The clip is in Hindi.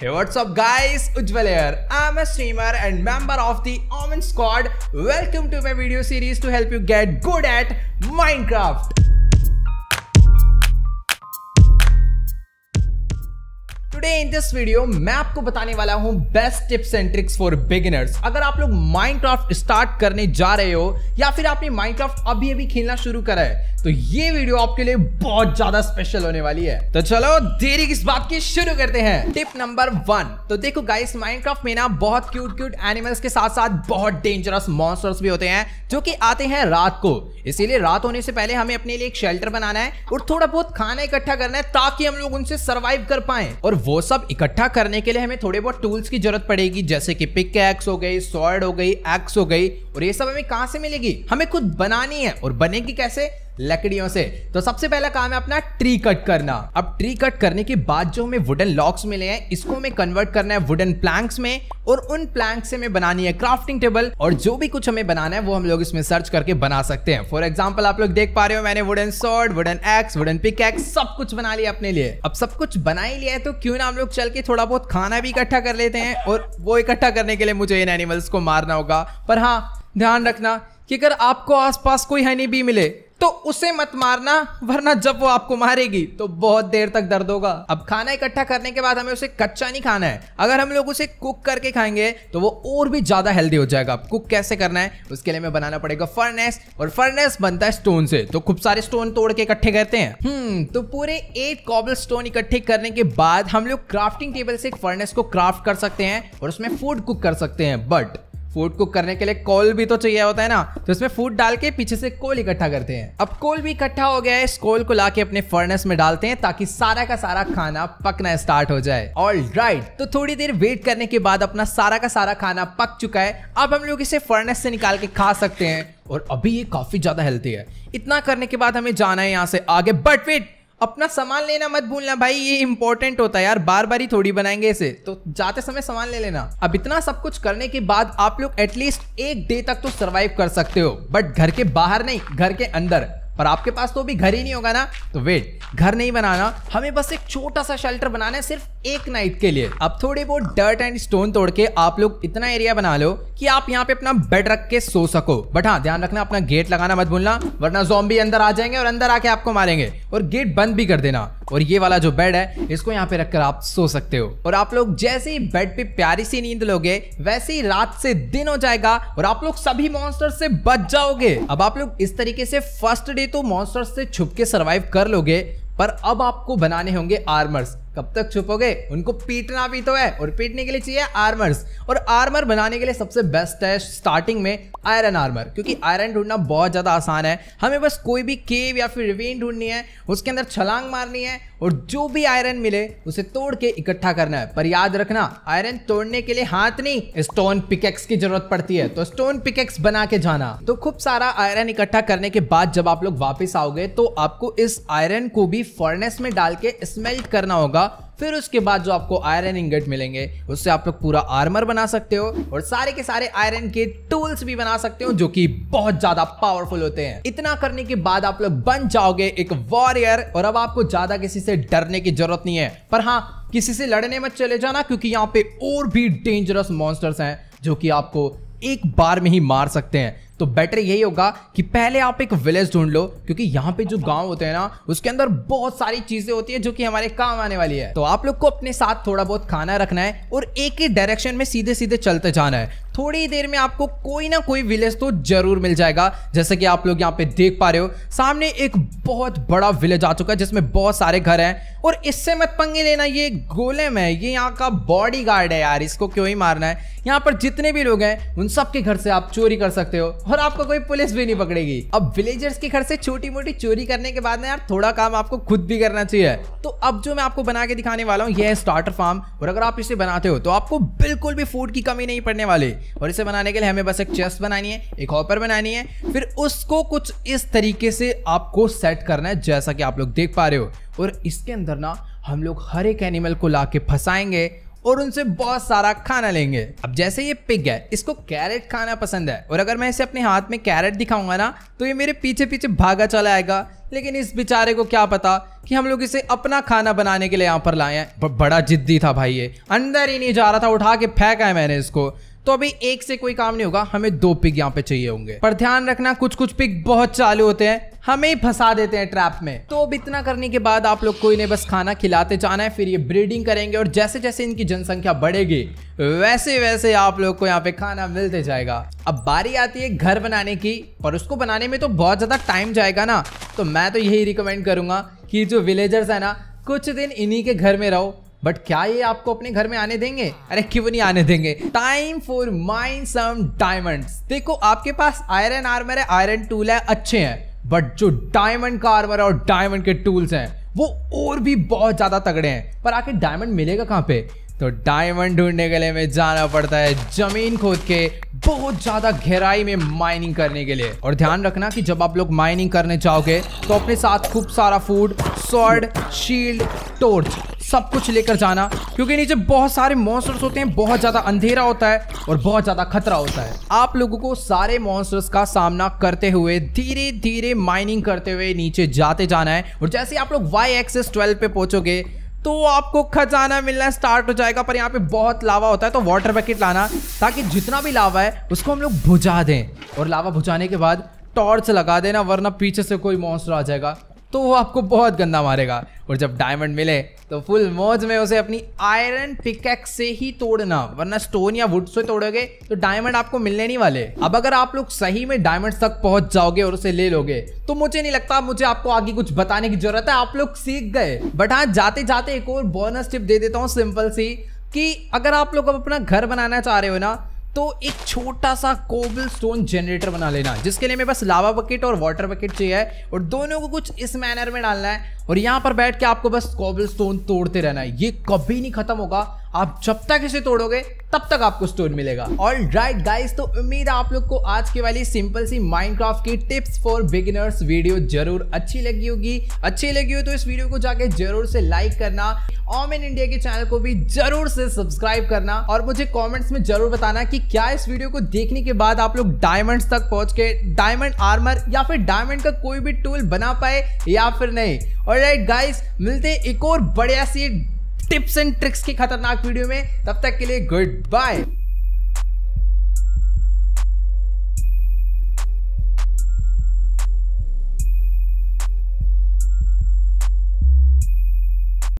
Hey what's up guys, Ujjwal here. I'm a streamer and member of the Omen Squad. Welcome to my video series to help you get good at Minecraft. Today in this video मैं आपको बताने वाला हूं best tips and tricks for beginners अगर आप लोग माइनक्राफ्ट स्टार्ट करने जा रहे हो या फिर आपने माइनक्राफ्ट अभी अभी खेलना शुरू करा है तो ये वीडियो आपके लिए बहुत ज्यादा स्पेशल होने वाली है तो चलो देरी किस बात की शुरू करते हैं टिप नंबर वन तो देखो गाइस माइनक्राफ्ट में ना बहुत क्यूट क्यूट एनिमल्स के साथ साथ बहुत डेंजरस मॉन्स्टर्स भी होते हैं जो कि आते हैं रात को इसीलिए रात होने से पहले हमें अपने लिए एक शेल्टर बनाना है और थोड़ा बहुत खाना इकट्ठा करना है ताकि हम लोग उनसे सर्वाइव कर पाए और वो सब इकट्ठा करने के लिए हमें थोड़े बहुत टूल्स की जरूरत पड़ेगी जैसे की पिक एक्स हो गई सॉर्ड हो गई एक्स हो गई और ये सब हमें कहा से मिलेगी हमें खुद बनानी है और बनेगी कैसे लकड़ियों से तो सबसे पहला काम है अपना ट्री कट करना अब ट्री कट करने के बाद जो हमें वुडन लॉक्स मिले हैं इसको हमें कन्वर्ट करना है वुडन प्लैंक्स में और उन प्लैंक से हमें बनानी है क्राफ्टिंग टेबल और जो भी कुछ हमें बनाना है वो हम लोग इसमें सर्च करके बना सकते हैं फॉर एग्जाम्पल आप लोग देख पा रहे हो मैंने wooden sword wooden axe wooden pickaxe सब कुछ बना लिया अपने लिए अब सब कुछ बना ही लिया है तो क्यों ना हम लोग चल के थोड़ा बहुत खाना भी इकट्ठा कर लेते हैं और वो इकट्ठा करने के लिए मुझे इन एनिमल्स को मारना होगा पर हाँ ध्यान रखना कि अगर आपको आसपास कोई हनी भी मिले तो उसे मत मारना वरना जब वो आपको मारेगी तो बहुत देर तक दर्द होगा अब खाना इकट्ठा करने के बाद हमें उसे कच्चा नहीं खाना है अगर हम लोग उसे कुक करके खाएंगे तो वो और भी ज्यादा हेल्दी हो जाएगा कुक कैसे करना है उसके लिए हमें बनाना पड़ेगा फर्नेस और फर्नेस बनता है स्टोन से तो खूब सारे स्टोन तोड़ के इकट्ठे करते हैं हम्म तो पूरे एट कॉबल स्टोन इकट्ठे करने के बाद हम लोग क्राफ्टिंग टेबल से एक फर्नेस को क्राफ्ट कर सकते हैं और उसमें फूड कुक कर सकते हैं बट फूड कुक करने के लिए कोल भी तो चाहिए होता है ना तो इसमें फूड डाल के पीछे से कोल इकट्ठा करते हैं अब कोल भी इकट्ठा हो गया है इस कोल को लाके अपने फर्नेस में डालते हैं ताकि सारा का सारा खाना पकना स्टार्ट हो जाए ऑल राइट right, तो थोड़ी देर वेट करने के बाद अपना सारा का सारा खाना पक चुका है अब हम लोग इसे फर्नेस से निकाल के खा सकते हैं और अभी ये काफी ज्यादा हेल्थी है इतना करने के बाद हमें जाना है यहाँ से आगे बट वेट अपना सामान लेना मत भूलना भाई ये इंपॉर्टेंट होता है यार बार बार ही थोड़ी बनाएंगे इसे तो जाते समय सामान ले लेना अब इतना सब कुछ करने के बाद आप लोग एटलीस्ट एक डे तक तो सर्वाइव कर सकते हो बट घर के बाहर नहीं घर के अंदर पर आपके पास तो अभी घर ही नहीं होगा ना तो वेट घर नहीं बनाना हमें बस एक छोटा सा शेल्टर बनाना है सिर्फ एक नाइट के लिए अब थोड़ी बहुत डर्ट एंड स्टोन तोड़ के आप लोग इतना एरिया बना लो कि आप यहाँ पे अपना बेड रख के सो सको बट हाँ ध्यान रखना अपना गेट लगाना मत भूलना वरना जोम्बी अंदर आ जाएंगे और अंदर आके आपको मारेंगे और गेट बंद भी कर देना और ये वाला जो बेड है इसको यहाँ पे रखकर आप सो सकते हो और आप लोग जैसे ही बेड पे प्यारी सी नींद लोगे वैसे ही रात से दिन हो जाएगा और आप लोग सभी मॉन्स्टर से बच जाओगे अब आप लोग इस तरीके से फर्स्ट डे तो मॉन्स्टर से छुप के सर्वाइव कर लोगे पर अब आपको बनाने होंगे आर्मर्स कब तक छुपोगे उनको पीटना भी तो है और पीटने के लिए चाहिए आर्मर्स और आर्मर बनाने के लिए सबसे बेस्ट है स्टार्टिंग में आयरन आर्मर क्योंकि आयरन ढूंढना बहुत ज़्यादा आसान है हमें बस कोई भी केव या फिर रिवीन ढूंढनी है उसके अंदर छलांग मारनी है और जो भी आयरन मिले उसे तोड़ के इकट्ठा करना है पर याद रखना आयरन तोड़ने के लिए हाथ नहीं स्टोन पिकेक्स की जरूरत पड़ती है तो स्टोन पिकेक्स बना के जाना तो खूब सारा आयरन इकट्ठा करने के बाद जब आप लोग वापस आओगे तो आपको इस आयरन को भी फर्नेस में डाल के स्मेल्ट करना होगा फिर उसके बाद जो आपको आयरन इंगट मिलेंगे उससे आप लोग पूरा आर्मर बना सकते हो और सारे के सारे आयरन के टूल्स भी बना सकते हो जो कि बहुत ज्यादा पावरफुल होते हैं इतना करने के बाद आप लोग बन जाओगे एक वॉरियर और अब आपको ज्यादा किसी से डरने की जरूरत नहीं है पर हाँ किसी से लड़ने मत चले जाना क्योंकि यहाँ पे और भी डेंजरस मॉन्स्टर्स हैं जो कि आपको एक बार में ही मार सकते हैं तो बेटर यही होगा कि पहले आप एक विलेज ढूंढ लो क्योंकि यहाँ पे जो गांव होते हैं ना उसके अंदर बहुत सारी चीजें होती है जो कि हमारे काम आने वाली है तो आप लोग को अपने साथ थोड़ा बहुत खाना रखना है और एक ही डायरेक्शन में सीधे सीधे चलते जाना है थोड़ी देर में आपको कोई ना कोई विलेज तो जरूर मिल जाएगा जैसे कि आप लोग यहाँ पे देख पा रहे हो सामने एक बहुत बड़ा विलेज आ चुका है जिसमें बहुत सारे घर हैं और इससे मत पंगे लेना ये गोलेम है ये यहाँ का बॉडी गार्ड है यार इसको क्यों ही मारना है यहाँ पर जितने भी लोग हैं उन सब के घर से आप चोरी कर सकते हो और आपको कोई पुलिस भी नहीं पकड़ेगी अब विलेजर्स के घर से छोटी मोटी चोरी करने के बाद ना यार थोड़ा काम आपको खुद भी करना चाहिए तो अब जो मैं आपको बना के दिखाने वाला हूँ यह है स्टार्टर फार्म और अगर आप इसे बनाते हो तो आपको बिल्कुल भी फूड की कमी नहीं पड़ने वाली और इसे बनाने के लिए हमें बस एक चेस्ट बनानी है एक हॉपर बनानी है फिर उसको कुछ इस तरीके से आपको सेट करना है जैसा कि आप लोग देख पा रहे हो और इसके अंदर ना हम लोग हर एक एनिमल को ला के फंसाएंगे और उनसे बहुत सारा खाना लेंगे अब जैसे ये पिग है इसको कैरेट खाना पसंद है और अगर मैं इसे अपने हाथ में कैरेट दिखाऊंगा ना तो ये मेरे पीछे पीछे भागा चला आएगा लेकिन इस बेचारे को क्या पता कि हम लोग इसे अपना खाना बनाने के लिए यहाँ पर लाए हैं बड़ा जिद्दी था भाई ये अंदर ही नहीं जा रहा था उठा के फेंका है मैंने इसको तो अभी एक से कोई काम नहीं होगा हमें दो पिक यहाँ पे चाहिए होंगे पर ध्यान रखना कुछ कुछ पिक बहुत चालू होते हैं हमें ही फंसा देते हैं ट्रैप में तो अब इतना करने के बाद आप लोग को इन्हें बस खाना खिलाते जाना है फिर ये ब्रीडिंग करेंगे और जैसे जैसे इनकी जनसंख्या बढ़ेगी वैसे वैसे आप लोग को यहाँ पे खाना मिलते जाएगा अब बारी आती है घर बनाने की और उसको बनाने में तो बहुत ज़्यादा टाइम जाएगा ना तो मैं तो यही रिकमेंड करूंगा कि जो विलेजर्स है ना कुछ दिन इन्हीं के घर में रहो बट क्या ये आपको अपने घर में आने देंगे अरे क्यों नहीं आने देंगे time for mine some diamond देखो आपके पास आयरन आर्मर है आयरन टूल है अच्छे हैं बट जो डायमंड का आर्मर और डायमंड के टूल्स हैं वो और भी बहुत ज्यादा तगड़े हैं पर आखिर डायमंड मिलेगा कहाँ पे तो डायमंड ढूंढने के लिए में जाना पड़ता है जमीन खोद के बहुत ज्यादा गहराई में माइनिंग करने के लिए और ध्यान रखना कि जब आप लोग माइनिंग करने जाओगे तो अपने साथ खूब सारा फूड सॉर्ड शील्ड टोर्च सब कुछ लेकर जाना क्योंकि नीचे बहुत सारे मॉन्स्टर्स होते हैं बहुत ज्यादा अंधेरा होता है और बहुत ज्यादा खतरा होता है आप लोगों को सारे मॉन्स्टर्स का सामना करते हुए धीरे धीरे माइनिंग करते हुए नीचे जाते जाना है और जैसे आप लोग वाई एक्सेस ट्वेल्व पे पहुंचोगे तो आपको खजाना मिलना स्टार्ट हो जाएगा पर यहाँ पे बहुत लावा होता है तो वाटर बकेट लाना ताकि जितना भी लावा है उसको हम लोग बुझा दें और लावा बुझाने के बाद टॉर्च लगा देना वरना पीछे से कोई मॉन्स्टर आ जाएगा तो वो आपको बहुत गंदा मारेगा और जब डायमंड मिले तो फुल मौज में उसे अपनी आयरन पिकेक से ही तोड़ना वरना स्टोन या वुड से तोड़ोगे तो डायमंड आपको मिलने नहीं वाले अब अगर आप लोग सही में डायमंड तक पहुंच जाओगे और उसे ले लोगे तो मुझे नहीं लगता मुझे आपको आगे कुछ बताने की जरूरत है आप लोग सीख गए बट हाँ जाते जाते एक और बोनस टिप दे देता हूँ सिंपल सी कि अगर आप लोग अब अपना घर बनाना चाह रहे हो ना तो एक छोटा सा कोबल स्टोन जनरेटर बना लेना जिसके लिए मेरे पास लावा बकेट और वाटर बकेट चाहिए और दोनों को कुछ इस मैनर में डालना है और यहाँ पर बैठ के आपको बस कोबल स्टोन तोड़ते रहना है ये कभी नहीं खत्म होगा आप जब तक इसे तोड़ोगे तब तक आपको स्टोन मिलेगा और राइट गाइस तो उम्मीद है आप लोग को आज की वाली सिंपल सी माइनक्राफ्ट की टिप्स फॉर बिगिनर्स वीडियो जरूर अच्छी लगी होगी अच्छी लगी हो तो इस वीडियो को जाके जरूर से लाइक करना ऑमेन इंडिया के चैनल को भी जरूर से सब्सक्राइब करना और मुझे कमेंट्स में जरूर बताना कि क्या इस वीडियो को देखने के बाद आप लोग डायमंड्स तक पहुंच के डायमंड आर्मर या फिर डायमंड का कोई भी टूल बना पाए या फिर नहीं और राइट गाइस मिलते एक और बढ़िया सी टिप्स एंड ट्रिक्स की खतरनाक वीडियो में तब तक के लिए गुड बाय